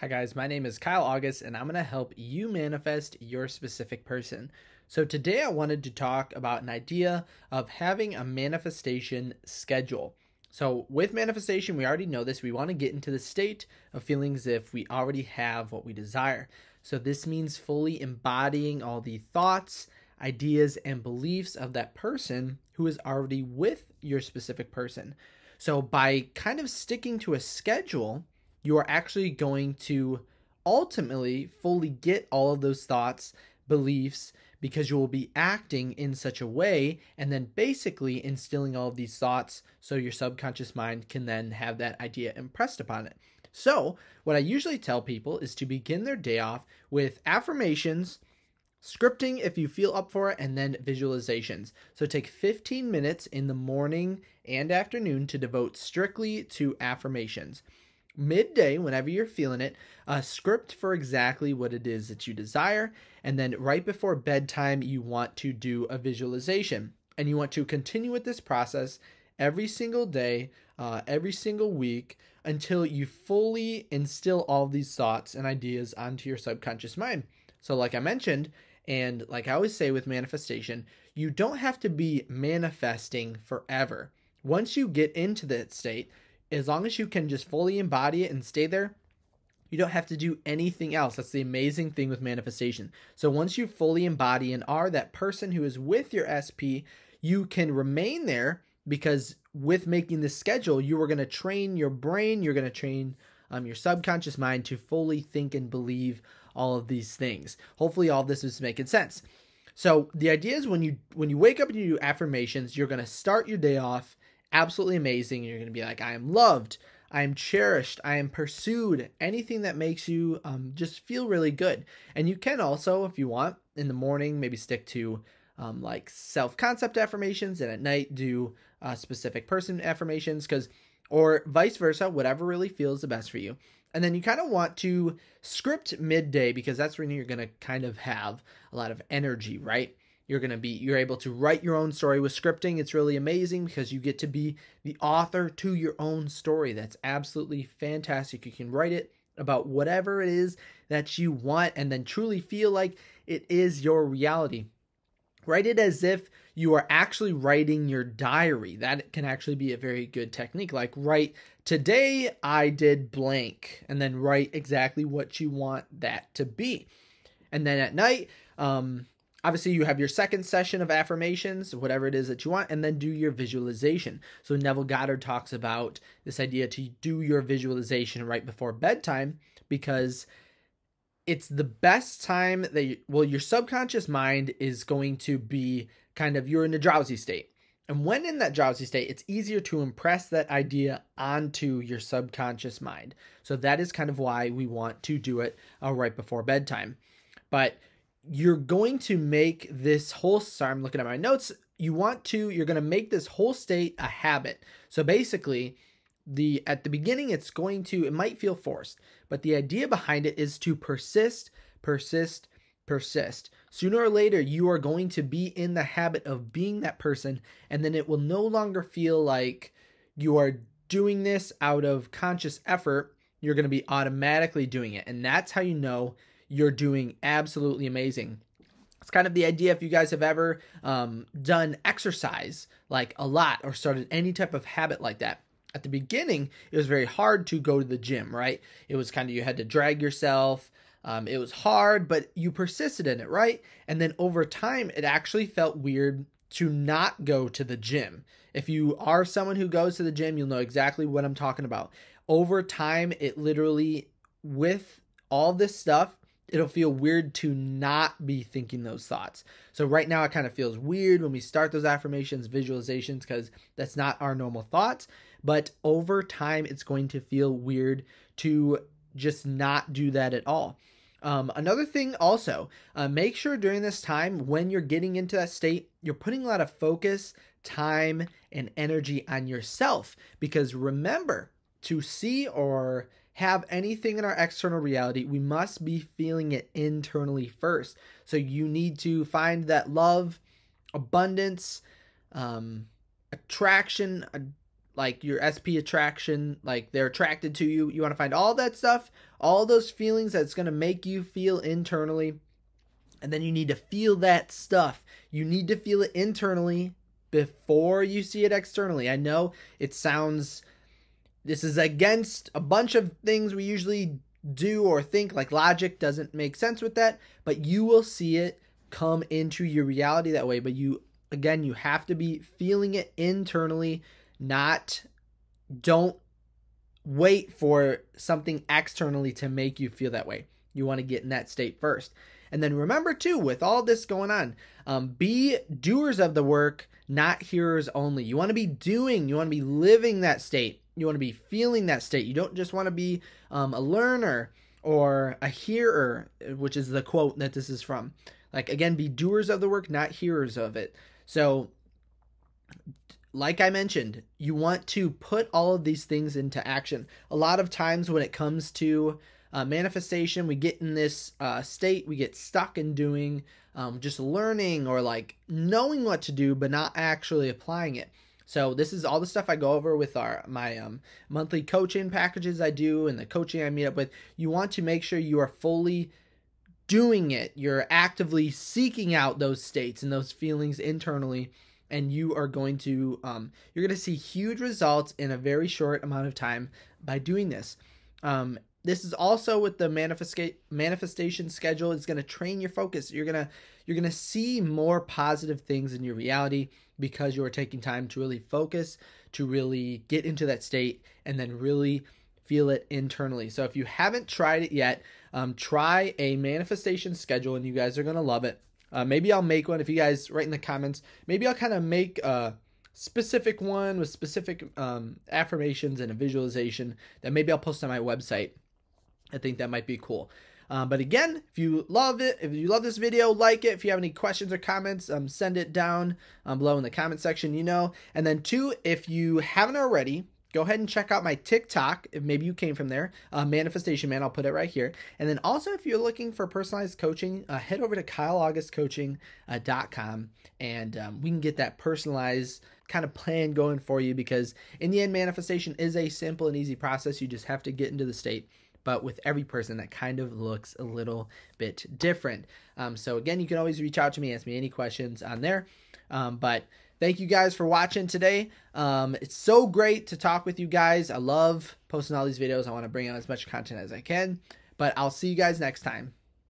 Hi, guys. My name is Kyle August, and I'm going to help you manifest your specific person. So, today I wanted to talk about an idea of having a manifestation schedule. So, with manifestation, we already know this. We want to get into the state of feeling as if we already have what we desire. So, this means fully embodying all the thoughts, ideas, and beliefs of that person who is already with your specific person. So, by kind of sticking to a schedule, you are actually going to ultimately fully get all of those thoughts, beliefs, because you will be acting in such a way and then basically instilling all of these thoughts so your subconscious mind can then have that idea impressed upon it. So, what I usually tell people is to begin their day off with affirmations, scripting if you feel up for it, and then visualizations. So, take 15 minutes in the morning and afternoon to devote strictly to affirmations midday, whenever you're feeling it, a script for exactly what it is that you desire. And then right before bedtime, you want to do a visualization. And you want to continue with this process every single day, uh, every single week, until you fully instill all these thoughts and ideas onto your subconscious mind. So, like I mentioned, and like I always say with manifestation, you don't have to be manifesting forever. Once you get into that state, as long as you can just fully embody it and stay there, you don't have to do anything else. That's the amazing thing with manifestation. So once you fully embody and are that person who is with your SP, you can remain there because with making the schedule, you are going to train your brain, you're going to train um, your subconscious mind to fully think and believe all of these things. Hopefully, all this is making sense. So the idea is when you when you wake up and you do affirmations, you're going to start your day off absolutely amazing. You're going to be like, I am loved. I am cherished. I am pursued. Anything that makes you um, just feel really good. And you can also, if you want, in the morning, maybe stick to um, like self concept affirmations and at night do uh, specific person affirmations because, or vice versa, whatever really feels the best for you. And then you kind of want to script midday because that's when you're going to kind of have a lot of energy, right? You're going to be you're able to write your own story with scripting. It's really amazing because you get to be the author to your own story. That's absolutely fantastic. You can write it about whatever it is that you want and then truly feel like it is your reality. Write it as if you are actually writing your diary. That can actually be a very good technique. Like, write, today I did blank, and then write exactly what you want that to be. And then at night, um, Obviously, you have your second session of affirmations, whatever it is that you want, and then do your visualization. So, Neville Goddard talks about this idea to do your visualization right before bedtime because it's the best time that, you, well, your subconscious mind is going to be kind of, you're in a drowsy state. And when in that drowsy state, it's easier to impress that idea onto your subconscious mind. So, that is kind of why we want to do it uh, right before bedtime. But you're going to make this whole sorry i'm looking at my notes you want to you're going to make this whole state a habit so basically the at the beginning it's going to it might feel forced but the idea behind it is to persist persist persist sooner or later you are going to be in the habit of being that person and then it will no longer feel like you are doing this out of conscious effort you're going to be automatically doing it and that's how you know you're doing absolutely amazing. It's kind of the idea if you guys have ever um, done exercise like a lot or started any type of habit like that at the beginning, it was very hard to go to the gym, right? It was kind of you had to drag yourself. Um, it was hard, but you persisted in it, right? And then over time, it actually felt weird to not go to the gym. If you are someone who goes to the gym, you'll know exactly what I'm talking about. Over time, it literally, with all this stuff, it'll feel weird to not be thinking those thoughts. So right now it kind of feels weird when we start those affirmations, visualizations cuz that's not our normal thoughts, but over time it's going to feel weird to just not do that at all. Um, another thing also, uh, make sure during this time when you're getting into that state, you're putting a lot of focus, time, and energy on yourself because remember to see or have anything in our external reality, we must be feeling it internally first. So you need to find that love, abundance, um, attraction, uh, like your SP attraction, like they're attracted to you. You want to find all that stuff, all those feelings that's going to make you feel internally. And then you need to feel that stuff. You need to feel it internally before you see it externally. I know it sounds this is against a bunch of things we usually do or think, like logic doesn't make sense with that, but you will see it come into your reality that way. But you, again, you have to be feeling it internally, not, don't wait for something externally to make you feel that way. You want to get in that state first. And then remember, too, with all this going on, um, be doers of the work, not hearers only. You want to be doing, you want to be living that state. You want to be feeling that state. You don't just want to be um, a learner or a hearer, which is the quote that this is from. Like, again, be doers of the work, not hearers of it. So, like I mentioned, you want to put all of these things into action. A lot of times when it comes to uh, manifestation, we get in this uh, state, we get stuck in doing um, just learning or like knowing what to do, but not actually applying it. So this is all the stuff I go over with our my um, monthly coaching packages I do and the coaching I meet up with. You want to make sure you are fully doing it. You're actively seeking out those states and those feelings internally and you are going to um, you're going to see huge results in a very short amount of time by doing this um, this is also with the manifest manifestation schedule it's going to train your focus you're going to you're going to see more positive things in your reality because you are taking time to really focus to really get into that state and then really feel it internally so if you haven't tried it yet um, try a manifestation schedule and you guys are going to love it uh, maybe i'll make one if you guys write in the comments maybe i'll kind of make a uh, specific one with specific um, affirmations and a visualization that maybe i'll post on my website I think that might be cool. Um, but again, if you love it, if you love this video, like it. If you have any questions or comments, um, send it down um, below in the comment section, you know. And then two, if you haven't already, go ahead and check out my TikTok. If maybe you came from there, uh, Manifestation Man. I'll put it right here. And then also, if you're looking for personalized coaching, uh, head over to kyleaugustcoaching.com uh, and um, we can get that personalized kind of plan going for you because in the end, manifestation is a simple and easy process. You just have to get into the state but with every person that kind of looks a little bit different. Um, so again, you can always reach out to me, ask me any questions on there. Um, but thank you guys for watching today. Um, it's so great to talk with you guys. I love posting all these videos. I want to bring out as much content as I can. But I'll see you guys next time.